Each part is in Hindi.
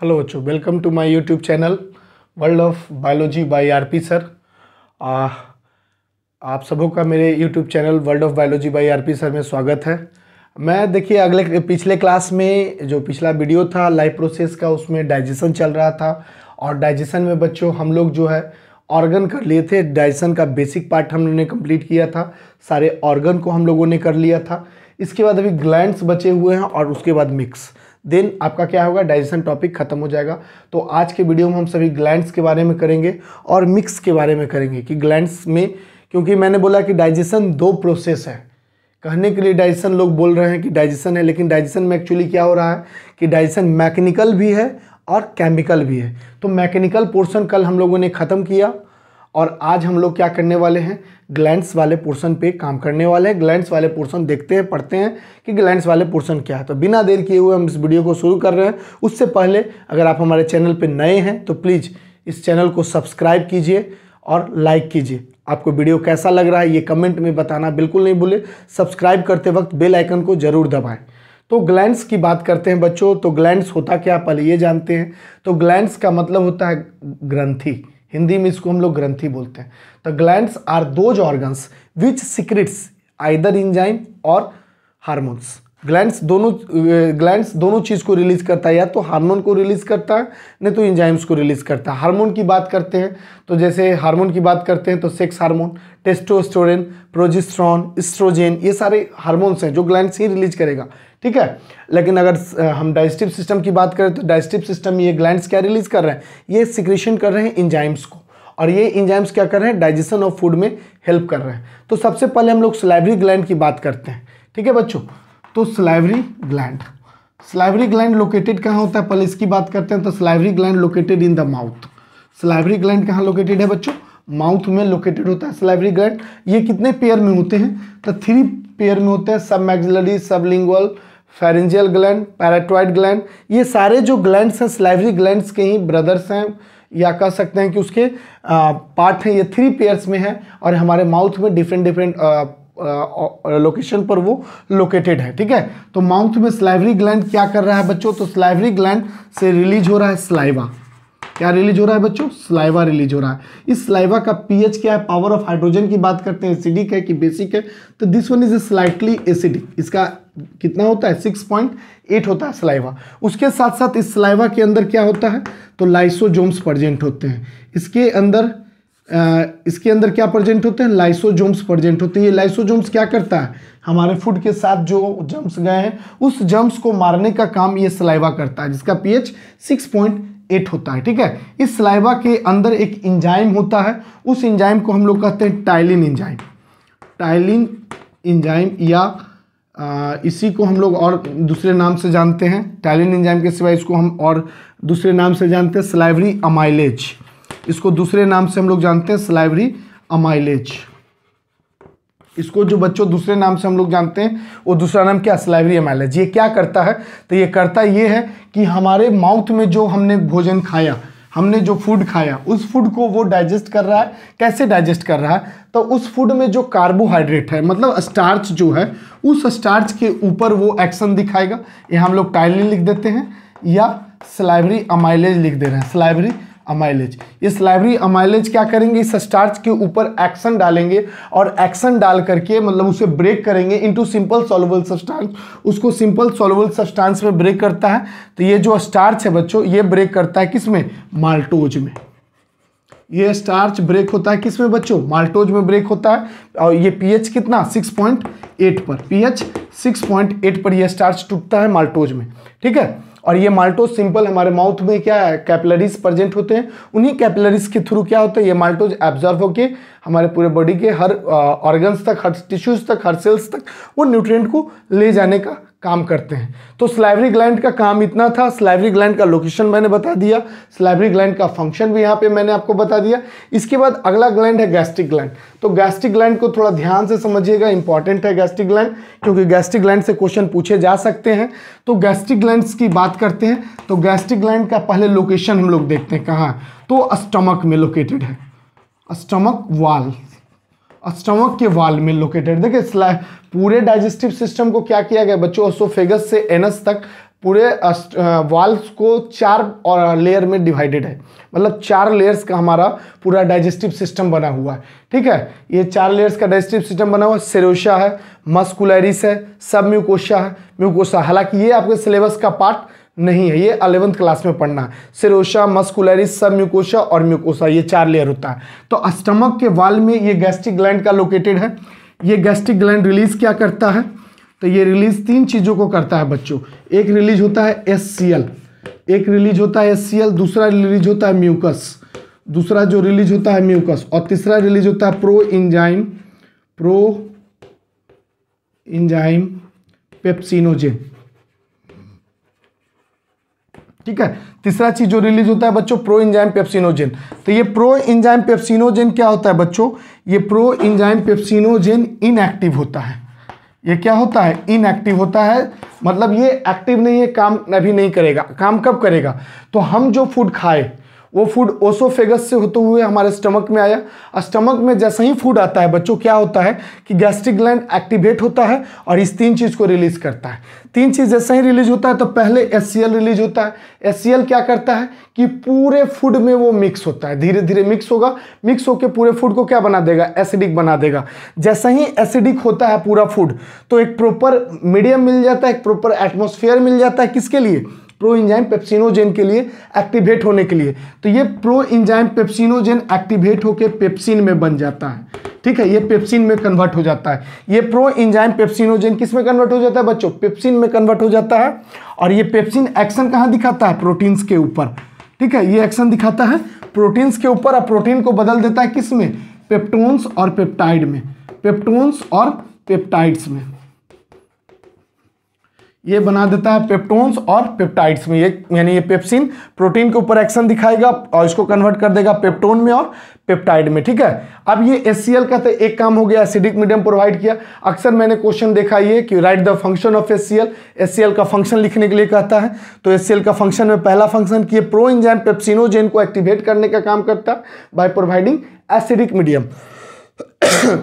हेलो बच्चों welcome to my YouTube channel world of biology by RP sir आ, आप सबों का मेरे YouTube channel world of biology by RP sir में स्वागत है मैं देखिए अगले पिछले क्लास में जो पिछला वीडियो था लाइव प्रोसेस का उसमें डाइजेशन चल रहा था और डाइजेशन में बच्चों हम लोग जो है ऑर्गन कर लिए थे डाइजेशन का बेसिक पार्ट हम लोगों ने कम्प्लीट किया था सारे ऑर्गन को हम लोगों ने कर लिया था इसके बाद अभी ग्लैंड्स बचे हुए हैं और उसके बाद मिक्स देन आपका क्या होगा डाइजेशन टॉपिक खत्म हो जाएगा तो आज के वीडियो में हम सभी ग्लैंड्स के बारे में करेंगे और मिक्स के बारे में करेंगे कि ग्लैंड्स में क्योंकि मैंने बोला कि डाइजेशन दो प्रोसेस है कहने के लिए डाइजेशन लोग बोल रहे हैं कि डाइजेशन है लेकिन डाइजेशन में एक्चुअली क्या हो रहा है कि डाइजेशन मैकेनिकल भी है और केमिकल भी है तो मैकेनिकल पोर्शन कल हम लोगों ने ख़त्म किया और आज हम लोग क्या करने वाले हैं ग्लैंड्स वाले पोर्शन पे काम करने वाले हैं ग्लैंड्स वाले पोर्शन देखते हैं पढ़ते हैं कि ग्लैंड्स वाले पोर्शन क्या है तो बिना देर किए हुए हम इस वीडियो को शुरू कर रहे हैं उससे पहले अगर आप हमारे चैनल पर नए हैं तो प्लीज़ इस चैनल को सब्सक्राइब कीजिए और लाइक कीजिए आपको वीडियो कैसा लग रहा है ये कमेंट में बताना बिल्कुल नहीं भूले सब्सक्राइब करते वक्त बेल आइकन को ज़रूर दबाएं तो ग्लैंड्स की बात करते हैं बच्चों तो ग्लैंड्स होता क्या पहले ये जानते हैं तो ग्लैंड्स का मतलब होता है ग्रंथी हिंदी में इसको हम लोग ग्रंथी बोलते हैं the glands are those organs which secretes either enzyme और हार्मोन्स ग्लैंड्स दोनों ग्लैंड्स दोनों चीज़ को रिलीज करता है या तो हार्मोन को रिलीज करता है नहीं तो इंजाइम्स को रिलीज करता है हार्मोन की बात करते हैं तो जैसे हार्मोन की बात करते हैं तो sex hormone testosterone progesterone oestrogen ये सारे हार्मोन्स हैं जो ग्लैंड्स ही रिलीज करेगा ठीक है लेकिन अगर हम डाइजेस्टिव सिस्टम की बात करें तो डाइजेस्टिव सिस्टम ये ग्लैंड्स क्या रिलीज कर रहे हैं ये सिक्रेशन कर रहे हैं इंजाइम्स को और ये इंजाइम्स क्या कर रहे हैं डाइजेशन ऑफ फूड में हेल्प कर रहे हैं तो सबसे पहले हम लोग स्लाइवरी ग्लैंड की बात करते हैं ठीक है बच्चों तो salivary gland salivary gland located कहाँ होता है पहले इसकी बात करते हैं तो salivary gland located in the mouth salivary gland कहाँ लोकेटेड है बच्चों माउथ में लोकेटेड होता है स्लाइवरी ग्लैंड ये कितने पेयर में होते हैं तो थ्री पेयर में होते हैं submaxillary sublingual pharyngeal gland parotid gland ये सारे जो ग्लैंड्स हैं स्लाइवरी ग्लैंड्स के ही ब्रदर्स हैं या कह सकते हैं कि उसके पार्ट हैं ये थ्री पेयर्स में हैं और हमारे माउथ में डिफरेंट डिफरेंट लोकेशन पर वो लोकेटेड है ठीक है तो माउथ में स्लाइवरी ग्लैंड क्या कर रहा है बच्चों तो स्लाइवरी ग्लैंड से रिलीज हो रहा है स्लाइवा क्या रिलीज हो रहा है बच्चों स्लाइवा रिलीज हो रहा है इस स्लाइवा का पीएच क्या है पावर ऑफ हाइड्रोजन की बात करते हैं एसिडिक है कि बेसिक है तो this one is slightly acidic इसका कितना होता है सिक्स पॉइंट एट होता है स्लाइवा उसके साथ साथ इस स्लाइवा के अंदर क्या होता है तो लाइसोजोम्स प्रजेंट होते हैं इसके अंदर आ, इसके अंदर क्या प्रजेंट होते हैं लाइसोजोम्स प्रजेंट होते हैं ये लाइसोजोम्स क्या करता है हमारे फूड के साथ जो जम्स गए हैं उस जम्स को मारने का काम ये सलाइवा करता है जिसका पीएच एट होता है ठीक है इस सलाइबा के अंदर एक इंजाइम होता है उस इंजाइम को हम लोग कहते हैं टाइलिन इंजाइम टाइलिन इंजाइम या आ, इसी को हम लोग और दूसरे नाम से जानते हैं टाइलिन इंजाइम के सिवाय इसको हम और दूसरे नाम से जानते हैं स्लाइवरी अमाइलेज इसको दूसरे नाम से हम लोग जानते हैं स्लाइवरी अमाइलेज इसको जो बच्चों दूसरे नाम से हम लोग जानते हैं वो दूसरा नाम क्या स्लाइवरी एमाइलेज ये क्या करता है तो ये करता ये है कि हमारे माउथ में जो हमने भोजन खाया हमने जो फूड खाया उस फूड को वो डाइजेस्ट कर रहा है कैसे डाइजेस्ट कर रहा है तो उस फूड में जो कार्बोहाइड्रेट है मतलब स्टार्च जो है उस स्टार्च के ऊपर वो एक्शन दिखाएगा ये हम लोग टाइलिन लिख देते हैं या स्लाइवरी अमाइलेज लिख दे रहे हैं स्लाइवरी अमाइलेज इस लाइब्रेरी अमाइलेज क्या करेंगे इस स्टार्च के ऊपर एक्शन डालेंगे और एक्शन डाल करके मतलब उसे ब्रेक करेंगे इनटू सिंपल सॉल्युबल सस्टांस उसको सिंपल सॉल्युबल सस्टांस में ब्रेक करता है तो ये जो स्टार्च है बच्चों ये ब्रेक करता है किसमें माल्टोज में ये स्टार्च ब्रेक होता है किसमें बच्चों माल्टोज में ब्रेक होता है और ये पीएच कितना 6.8 पर पीएच 6.8 पर ये स्टार्च टूटता है माल्टोज में ठीक है और ये माल्टोज सिंपल हमारे माउथ में क्या है कैपलरीज प्रजेंट होते हैं उन्हीं कैपलरीज के थ्रू क्या होता है ये माल्टोज एब्जॉर्व होकर हमारे पूरे बॉडी के हर ऑर्गन्स तक हर टिश्यूज तक हर सेल्स तक वो न्यूट्रिएंट को ले जाने का काम करते हैं तो स्लाइवरी ग्लैंड का काम इतना था स्लाइवरी ग्लैंड का लोकेशन मैंने बता दिया स्लाइवरी ग्लैंड का फंक्शन भी यहाँ पे मैंने आपको बता दिया इसके बाद अगला ग्लैंड है गैस्ट्रिक ग्लैंड तो गैस्ट्रिक ग्लैंड को थोड़ा ध्यान से समझिएगा इंपॉर्टेंट है गैस्ट्रिक ग्लैंड क्योंकि गैस्ट्रिक ग्लैंड से क्वेश्चन पूछे जा सकते हैं तो गैस्ट्रिक ग्लैंड की बात करते हैं तो गैस्ट्रिक ग्लैंड का पहले लोकेशन हम लोग देखते हैं कहाँ तो स्टमक में लोकेटेड है स्टमक वाल स्टमक के वाल में लोकेटेड देखिए पूरे डाइजेस्टिव सिस्टम को क्या किया गया बच्चों ओसोफेगस से एनस तक पूरे वाल्स को चार और लेयर में डिवाइडेड है मतलब चार लेयर्स का हमारा पूरा डाइजेस्टिव सिस्टम बना हुआ है ठीक है ये चार लेयर्स का डाइजेस्टिव सिस्टम बना हुआ है सेरोशा है मस्कुलरिस है सब म्यूकोशा है म्यूकोशा हालांकि ये आपके सिलेबस का पार्ट नहीं है ये अलेवंथ क्लास में पढ़ना सिरोशा मस्कुलरिस सब म्यूकोशा और म्यूकोसा ये चार लेयर होता है तो स्टमक के वाल में ये गैस्ट्रिक ग्लैंड का लोकेटेड है ये गैस्ट्रिक ग्लैंड रिलीज क्या करता है तो ये रिलीज तीन चीज़ों को करता है बच्चों एक रिलीज होता है एस एक रिलीज होता है एस दूसरा रिलीज होता है म्यूकस दूसरा जो रिलीज होता है म्यूकस और तीसरा रिलीज होता है proenzyme proenzyme pepsinogen ठीक है तीसरा चीज जो रिलीज होता है बच्चों प्रो इंजाइम पेप्सिनोजेन तो ये प्रो इंजाइम पेप्सिनोजेन क्या होता है बच्चों ये प्रो इंजाइम पेप्सिनोजेन इनएक्टिव होता है ये क्या होता है इनएक्टिव होता है मतलब ये एक्टिव नहीं है काम अभी नहीं करेगा काम कब करेगा तो हम जो फूड खाए वो फूड ओसोफेगस से होते हुए हमारे स्टमक में आया स्टमक में जैसा ही फूड आता है बच्चों क्या होता है कि गैस्ट्रिक ग्लैंड एक्टिवेट होता है और इस तीन चीज़ को रिलीज करता है तीन चीज़ जैसा ही रिलीज होता है तो पहले एस रिलीज होता है एस क्या करता है कि पूरे फूड में वो मिक्स होता है धीरे धीरे मिक्स होगा मिक्स होकर पूरे फूड को क्या बना देगा एसिडिक बना देगा जैसा ही एसिडिक होता है पूरा फूड तो एक प्रॉपर मीडियम मिल जाता है एक प्रॉपर एटमोसफियर मिल जाता है किसके लिए प्रो इंजाइम पेप्सिनोजेन के लिए एक्टिवेट होने के लिए तो ये प्रो इंजाइम पेप्सिनोजेन एक्टिवेट होकर पेप्सिन में बन जाता है ठीक है ये पेप्सिन में कन्वर्ट हो जाता है ये प्रो इंजाइम पेप्सिनोजेन किस में कन्वर्ट हो जाता है बच्चों पेप्सिन में कन्वर्ट हो जाता है और ये पेप्सिन एक्शन कहाँ दिखाता है प्रोटीन्स के ऊपर ठीक है ये एक्शन दिखाता है प्रोटीन्स के ऊपर और प्रोटीन को बदल देता है किस में पेप्टोन्स और पेप्टाइड में पेप्टोन्स और पेप्टाइड्स में ये बना देता है पेप्टोन्स और पेप्टाइड्स में ये यानी ये पेप्सिन प्रोटीन के ऊपर एक्शन दिखाएगा और इसको कन्वर्ट कर देगा पेप्टोन में और पेप्टाइड में ठीक है अब ये एस का तो एक काम हो गया एसिडिक मीडियम प्रोवाइड किया अक्सर मैंने क्वेश्चन देखा ये कि write the function of S C का फंक्शन लिखने के लिए कहता है तो एस का फंक्शन में पहला फंक्शन कि प्रो इंजाइम पेप्सिनोजेन को एक्टिवेट करने का काम करता है बाई प्रोवाइडिंग एसिडिक मीडियम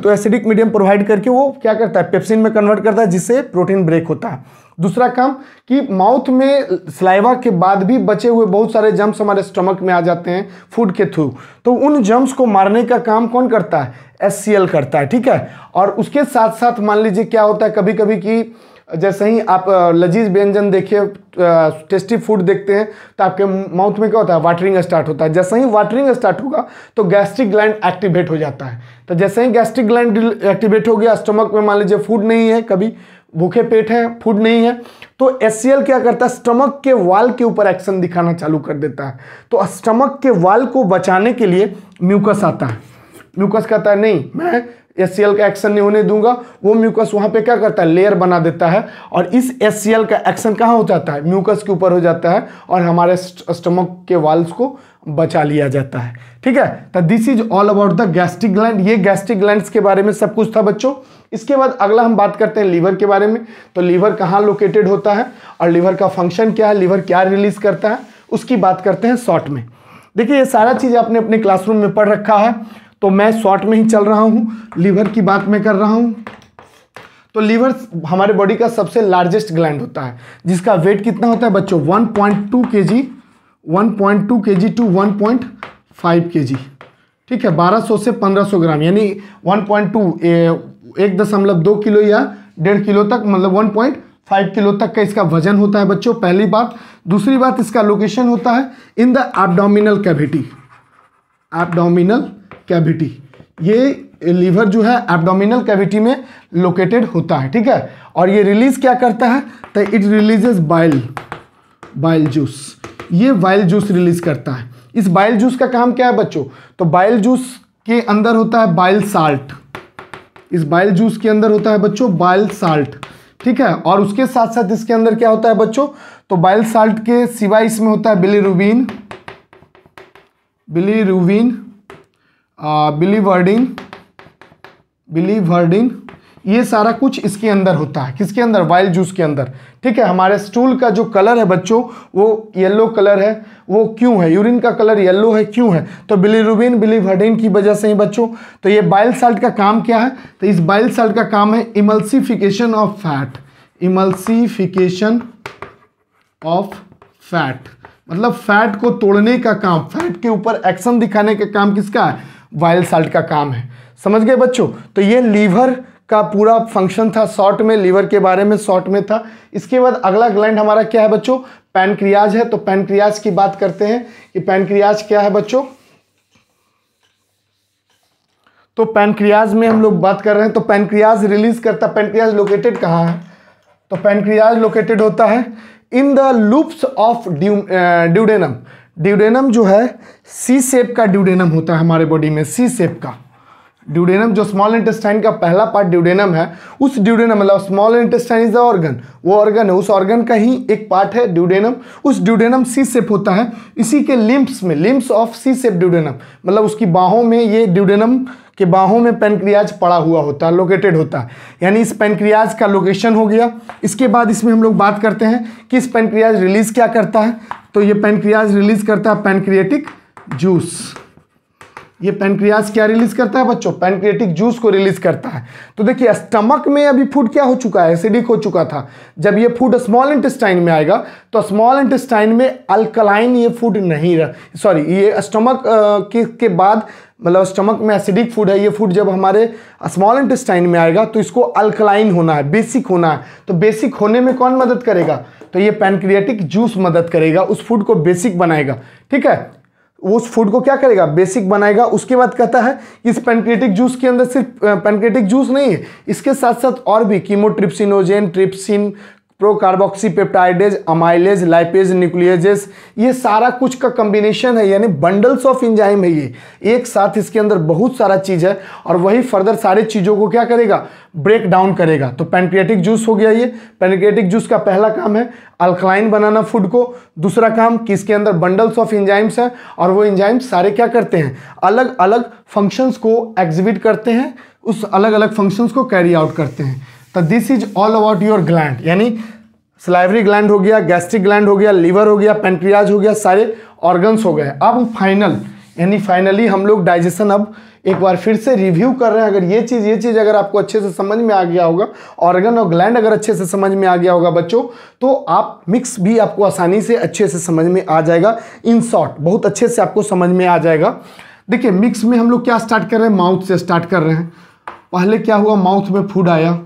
तो एसिडिक मीडियम प्रोवाइड करके वो क्या करता है पेप्सिन में कन्वर्ट करता है जिससे प्रोटीन ब्रेक होता है दूसरा काम कि माउथ में स्लाइवा के बाद भी बचे हुए बहुत सारे जम्स हमारे स्टमक में आ जाते हैं फूड के थ्रू तो उन जम्स को मारने का काम कौन करता है एस करता है ठीक है और उसके साथ साथ मान लीजिए क्या होता है कभी कभी कि जैसे ही आप लजीज व्यंजन देखिए टेस्टी फूड देखते हैं तो आपके माउथ में क्या होता है वाटरिंग स्टार्ट होता है जैसे ही वाटरिंग स्टार्ट होगा तो गैस्ट्रिक ग्लैंड एक्टिवेट हो जाता है तो जैसे ही गैस्ट्रिक ग्लैंड एक्टिवेट हो गया स्टमक में मान लीजिए फूड नहीं है कभी भूखे पेट है फूड नहीं है तो एस क्या करता है स्टमक के वाल के ऊपर एक्शन दिखाना चालू कर देता है तो स्टमक के वाल को बचाने के लिए म्यूकस आता है म्यूकस कहता है नहीं मैं एस का एक्शन नहीं होने दूंगा वो म्यूकस वहां पे क्या करता है लेयर बना देता है और इस एस का एक्शन कहाँ हो जाता है म्यूकस के ऊपर हो जाता है और हमारे स्टमक के वाल्स को बचा लिया जाता है ठीक है तो this is all about the gastric gland ये गैस्ट्रिक ग्लैंड के बारे में सब कुछ था बच्चों इसके बाद अगला हम बात करते हैं लीवर के बारे में तो लीवर कहाँ लोकेटेड होता है और लीवर का फंक्शन क्या है लीवर क्या रिलीज करता है उसकी बात करते हैं शॉर्ट में देखिए ये सारा चीज़ आपने अपने क्लासरूम में पढ़ रखा है तो मैं शॉर्ट में ही चल रहा हूँ लीवर की बात मैं कर रहा हूँ तो लीवर हमारे बॉडी का सबसे लार्जेस्ट ग्लैंड होता है जिसका वेट कितना होता है बच्चों वन पॉइंट टू के जी one point two K G two one point five K G ठीक है 1200 से 1500 ग्राम यानी 1.2 एक दशमलव दो किलो या डेढ़ किलो तक मतलब वन पॉइंट फाइव किलो तक का इसका वजन होता है बच्चों पहली बात दूसरी बात इसका लोकेशन होता है in the abdominal cavity abdominal cavity ये लीवर जो है एबडोमिनल कैविटी में लोकेटेड होता है ठीक है और ये रिलीज क्या करता है तो it releases bile bile juice ये बाइल जूस रिलीज करता है इस बाइल जूस का काम क्या है बच्चों तो बाइल जूस के अंदर होता है बाइल साल्ट इस बाइल जूस के अंदर होता है बच्चों बाइल साल्ट ठीक है और उसके साथ साथ इसके अंदर क्या होता है बच्चों तो बाइल साल्ट के सिवाय इसमें होता है बिली बिलीरुबिन बिलीवर्डिन बिलीवर्डिन ये सारा कुछ इसके अंदर होता है किसके अंदर वाइल्ड जूस के अंदर ठीक है हमारे स्टूल का जो कलर है बच्चों वो येलो कलर है वो क्यों है यूरिन का कलर येलो है क्यों है तो बिलीरुबिन बिलीवर्डिन की वजह से ही बच्चों तो ये बाइल साल्ट का काम क्या है तो इस बाइल साल्ट का काम है emulsification of fat emulsification of fat मतलब फैट को तोड़ने का काम फैट के ऊपर एक्शन दिखाने का काम किसका है वाइल्ड साल्ट का काम है समझ गए बच्चों तो ये लीवर का पूरा फंक्शन था शॉर्ट में लीवर के बारे में शॉर्ट में था इसके बाद अगला ग्लैंड हमारा क्या है बच्चों पैनक्रियाज है तो पैनक्रियाज की बात करते हैं कि पैनक्रियाज क्या है बच्चों तो पैनक्रियाज में हम लोग बात कर रहे हैं तो पैनक्रियाज रिलीज करता पैनक्रियाज लोकेटेड कहाँ है तो पैनक्रियाज लोकेटेड होता है in the loops of duodenum duodenum जो है सी सेप का ड्यूडेनम होता है हमारे बॉडी में सी सेप का ड्यूडेनम जो स्मॉल इंटेस्टाइन का पहला पार्ट ड्यूडेनम है उस ड्यूडेनम मतलब small intestine is the organ वो ऑर्गन है उस ऑर्गन का ही एक पार्ट है ड्यूडेनम उस ड्यूडेनम सी सेप होता है इसी के लिम्स में लिम्प्स ऑफ सी सेप ड्यूडेनम मतलब उसकी बाहों में ये ड्यूडेनम के बाहों में पेनक्रियाज पड़ा हुआ होता है लोकेटेड होता है यानी इस पेनक्रियाज का लोकेशन हो गया इसके बाद इसमें हम लोग बात करते हैं कि इस पेनक्रियाज रिलीज़ क्या करता है तो ये पेनक्रियाज रिलीज़ करता है पेनक्रिएटिक जूस ये पेनक्रियाज क्या रिलीज करता है बच्चों पेनक्रिएटिक जूस को रिलीज करता है तो देखिए स्टमक में अभी फूड क्या हो चुका है एसिडिक हो चुका था जब ये फूड स्मॉल इंटेस्टाइन में आएगा तो स्मॉल इंटेस्टाइन में अल्कलाइन ये फूड नहीं रह सॉरी ये स्टमक के, के बाद मतलब स्टमक में एसिडिक फूड है ये फूड जब हमारे स्मॉल इंटेस्टाइन में आएगा तो इसको अल्कलाइन होना है बेसिक होना है तो बेसिक होने में कौन मदद करेगा तो ये पेनक्रियाटिक जूस मदद करेगा उस फूड को बेसिक बनाएगा ठीक है उस फूड को क्या करेगा बेसिक बनाएगा उसके बाद कहता है कि इस पेनक्रेटिक जूस के अंदर सिर्फ पेनक्रेटिक जूस नहीं है इसके साथ साथ और भी chymotrypsinogen trypsin procarboxypeptidase amylase lipase nucleases ये सारा कुछ का कम्बिनेशन है यानी बंडल्स ऑफ इंजाइम है ये एक साथ इसके अंदर बहुत सारा चीज़ है और वही फर्दर सारे चीज़ों को क्या करेगा ब्रेक डाउन करेगा तो पेनक्रिएटिक जूस हो गया ये पेनक्रिएटिक जूस का पहला काम है अल्कलाइन बनाना फूड को दूसरा काम कि इसके अंदर बंडल्स ऑफ इंजाइम्स हैं और वो इंजाइम्स सारे क्या करते हैं अलग अलग फंक्शंस को एग्जिबिट करते हैं उस अलग अलग फंक्शंस को कैरी आउट करते हैं तो this is all about your gland यानी स्लाइवरी ग्लैंड हो गया गैस्ट्रिक ग्लैंड हो गया लीवर हो गया पेंट्रियाज हो गया सारे ऑर्गन्स हो गए अब फाइनल यानी फाइनली हम लोग डाइजेशन अब एक बार फिर से रिव्यू कर रहे हैं अगर ये चीज़ ये चीज़ अगर आपको अच्छे से समझ में आ गया होगा ऑर्गन और ग्लैंड अगर अच्छे से समझ में आ गया होगा बच्चों तो आप मिक्स भी आपको आसानी से अच्छे से समझ में आ जाएगा इन शॉर्ट बहुत अच्छे से आपको समझ में आ जाएगा देखिए मिक्स में हम लोग क्या स्टार्ट कर रहे हैं माउथ से स्टार्ट कर रहे हैं पहले क्या हुआ माउथ में फूड आया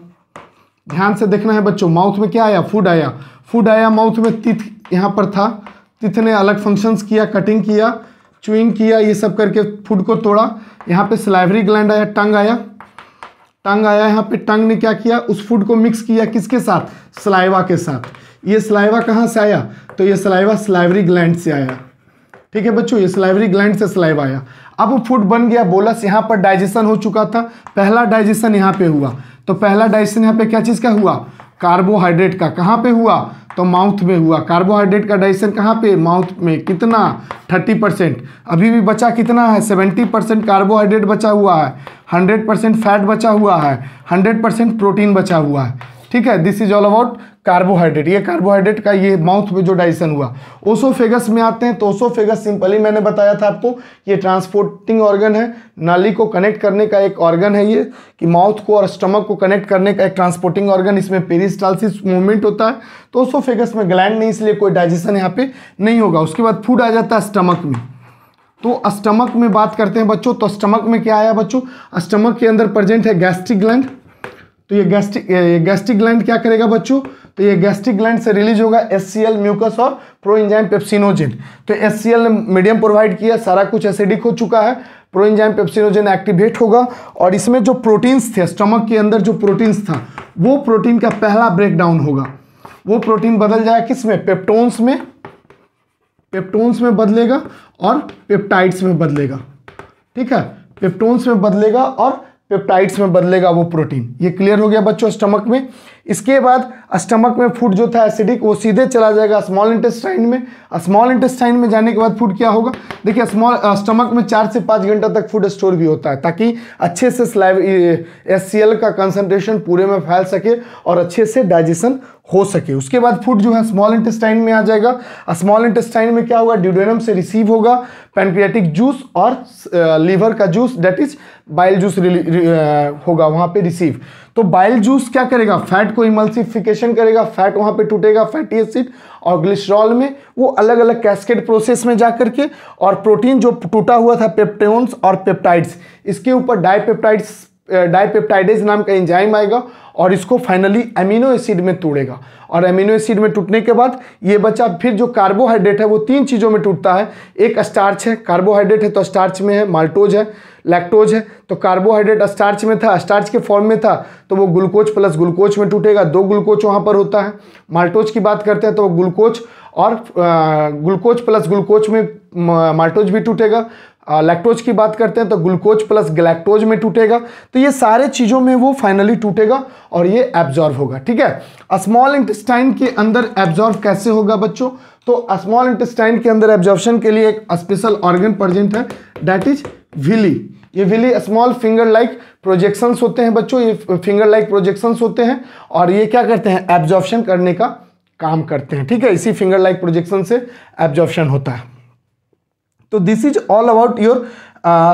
ध्यान से देखना है बच्चों माउथ में क्या आया फूड आया फूड आया माउथ में तिथ यहाँ पर था तिथ ने अलग फंक्शंस किया कटिंग किया चुइंग किया ये सब करके फूड को तोड़ा यहाँ पे स्लाइवरी ग्लैंड आया टंग आया टंग आया यहाँ पे टंग ने क्या किया उस फूड को मिक्स किया किसके साथ स्लाइवा के साथ ये स्लाइवा कहाँ से आया तो ये स्लाइवा स्लाइवरी ग्लैंड से आया ठीक है बच्चों ये स्लाइवरी ग्लैंड से स्लाइवा आया अब वो फूड बन गया बोलस यहाँ पर डाइजेशन हो चुका था पहला डाइजेशन यहाँ पे हुआ तो पहला डाइजेशन यहाँ पे क्या चीज़ का हुआ कार्बोहाइड्रेट का कहाँ पे हुआ तो माउथ में हुआ कार्बोहाइड्रेट का डाइजेशन कहाँ पे माउथ में कितना थर्टी परसेंट अभी भी बचा कितना है सेवेंटी परसेंट कार्बोहाइड्रेट बचा हुआ है हंड्रेड परसेंट फैट बचा हुआ है हंड्रेड परसेंट प्रोटीन बचा हुआ है ठीक है this is all about carbohydrate ये कार्बोहाइड्रेट का ये माउथ में जो डाइजेशन हुआ ओसोफेगस में आते हैं तो ओसोफेगस सिंपली मैंने बताया था आपको ये ट्रांसपोर्टिंग ऑर्गन है नाली को कनेक्ट करने का एक ऑर्गन है ये कि माउथ को और स्टमक को कनेक्ट करने का एक ट्रांसपोर्टिंग ऑर्गन इसमें पेरिस्टालसिस मूवमेंट होता है तो ओसोफेगस में ग्लैंड नहीं इसलिए कोई डाइजेशन यहाँ पे नहीं होगा उसके बाद फूड आ जाता है स्टमक में तो स्टमक में बात करते हैं बच्चों तो स्टमक में क्या आया बच्चों स्टमक के अंदर प्रेजेंट है गैस्ट्रिक ग्लैंड तो ये गैस्ट्रिक गैस्ट्रिक ग्लैंड क्या करेगा बच्चों तो ये गैस्ट्रिक ग्लैंड से रिलीज होगा एस म्यूकस और प्रोइंजाइम पेप्सिनोजिन तो एस ने मीडियम प्रोवाइड किया सारा कुछ एसिडिक हो चुका है प्रोइंजाइम पेप्सिनोजिन एक्टिवेट होगा और इसमें जो प्रोटीन्स थे स्टमक के अंदर जो प्रोटीन्स था वो प्रोटीन का पहला ब्रेकडाउन होगा वो प्रोटीन बदल जाएगा किस में पेप्टोन्स में पेप्टोन्स में बदलेगा और पेप्टाइड्स में बदलेगा ठीक है पेप्टोन्स में बदलेगा और पेप्टाइड्स में बदलेगा वो प्रोटीन ये क्लियर हो गया बच्चों स्टमक में इसके बाद स्टमक में फूड जो था एसिडिक वो सीधे चला जाएगा स्मॉल इंटेस्टाइन में स्मॉल इंटेस्टाइन में जाने के बाद फूड क्या होगा देखिए स्मॉल स्टमक में चार से पाँच घंटा तक फूड स्टोर भी होता है ताकि अच्छे से स्लाइव एस का कंसनट्रेशन पूरे में फैल सके और अच्छे से डाइजेशन हो सके उसके बाद फूड जो है स्मॉल इंटेस्टाइन में आ जाएगा स्मॉल इंटेस्टाइन में क्या होगा ड्यूडेनम से रिसीव होगा पेनक्रियाटिक जूस और लीवर का juice that is bile juice होगा वहाँ पे रिसीव तो बाइल जूस क्या करेगा फैट को इमल्सिफिकेशन करेगा फैट वहाँ पे टूटेगा फैटी एसिड और ग्लिसरॉल में वो अलग अलग कैस्केड प्रोसेस में जा करके और प्रोटीन जो टूटा हुआ था पेप्टेन्स और पेप्टाइड्स इसके ऊपर डाईपेप्टाइड्स डायपेप्टाइडेज नाम का एंजाइम आएगा और इसको फाइनली एमिनो एसिड में तोड़ेगा और एमिनो एसिड में टूटने के बाद ये बचा फिर जो कार्बोहाइड्रेट है वो तीन चीज़ों में टूटता है एक स्टार्च है कार्बोहाइड्रेट है तो स्टार्च में है माल्टोज है लैक्टोज है तो कार्बोहाइड्रेट स्टार्च में था स्टार्च के फॉर्म में था तो वो ग्लूकोज प्लस ग्लूकोज में टूटेगा दो ग्लूकोज वहाँ पर होता है माल्टोज की बात करते हैं तो ग्लूकोज और ग्लूकोज प्लस ग्लूकोज में माल्टोज भी टूटेगा लैक्टोज की बात करते हैं तो ग्लूकोज प्लस गलैक्टोज में टूटेगा तो ये सारे चीज़ों में वो फाइनली टूटेगा और ये एब्जॉर्व होगा ठीक है स्मॉल इंटेस्टाइन के अंदर एब्जॉर्व कैसे होगा बच्चों तो स्मॉल इंटेस्टाइन के अंदर एब्जॉर्बन के लिए एक स्पेशल ऑर्गन प्रजेंट है डैट इज विली ये villi small finger like projections होते हैं बच्चों ये फिंगर लाइक प्रोजेक्शंस होते हैं और ये क्या करते हैं एब्जॉर्प्शन करने का काम करते हैं ठीक है इसी फिंगर लाइक प्रोजेक्शन से एब्जॉर्प्शन होता है तो this is all about your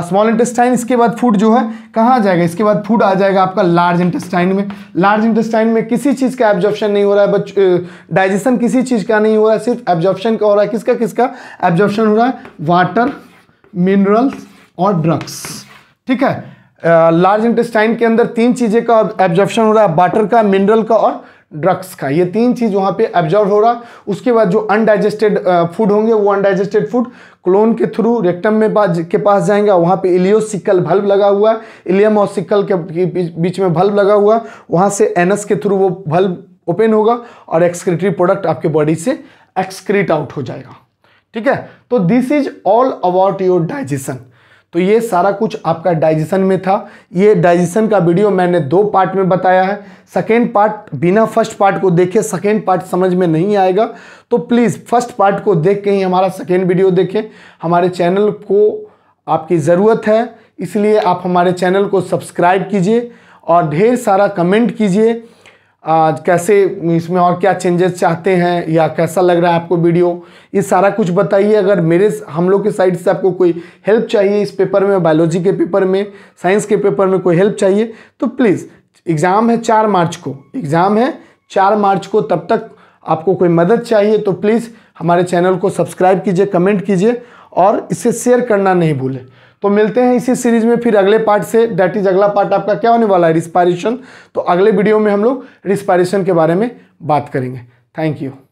small intestine इसके बाद फूड जो है कहाँ जाएगा इसके बाद फूड आ जाएगा आपका लार्ज इंटेस्टाइन में लार्ज इंटेस्टाइन में किसी चीज़ का एब्जॉर्प्शन नहीं हो रहा है बच्चों डाइजेशन uh, किसी चीज़ का नहीं हो रहा है सिर्फ एब्जॉर्प्शन का हो रहा है किसका किसका एब्जॉर्प्शन हो रहा है वाटर मिनरल्स और ड्रग्स ठीक है लार्ज इंटेस्टाइन के अंदर तीन चीज़ें का एब्जॉर्प्शन हो रहा है वाटर का मिनरल का और ड्रग्स का ये तीन चीज़ वहाँ पे एब्जॉर्व हो रहा उसके बाद जो अनडाइजेस्टेड फूड होंगे वो अनडाइजेस्टेड फूड क्लोन के थ्रू रेक्टम में पास के पास जाएंगे वहाँ पे इलियोसिकल भल्ब लगा हुआ है इलियम और सिकल के बीच में भल्ब लगा हुआ वहाँ से एनस के थ्रू वो भल्ब ओपन होगा और एक्सक्रीटरी प्रोडक्ट आपके बॉडी से एक्सक्रीट आउट हो जाएगा ठीक है तो this is all about your digestion तो ये सारा कुछ आपका डाइजेशन में था ये डाइजेशन का वीडियो मैंने दो पार्ट में बताया है सेकेंड पार्ट बिना फर्स्ट पार्ट को देखे सेकेंड पार्ट समझ में नहीं आएगा तो प्लीज़ फर्स्ट पार्ट को देख के ही हमारा सेकेंड वीडियो देखें हमारे चैनल को आपकी ज़रूरत है इसलिए आप हमारे चैनल को सब्सक्राइब कीजिए और ढेर सारा कमेंट कीजिए आ, कैसे इसमें और क्या चेंजेस चाहते हैं या कैसा लग रहा है आपको वीडियो ये सारा कुछ बताइए अगर मेरे हम लोग के साइड से आपको कोई हेल्प चाहिए इस पेपर में बायोलॉजी के पेपर में साइंस के पेपर में कोई हेल्प चाहिए तो प्लीज़ एग्ज़ाम है चार मार्च को एग्ज़ाम है चार मार्च को तब तक आपको कोई मदद चाहिए तो प्लीज़ हमारे चैनल को सब्सक्राइब कीजिए कमेंट कीजिए और इसे शेयर करना नहीं भूलें तो मिलते हैं इसी सीरीज में फिर अगले पार्ट से डैट इज अगला पार्ट आपका क्या होने वाला है रिस्पायरेशन तो अगले वीडियो में हम लोग रिस्पायरेशन के बारे में बात करेंगे थैंक यू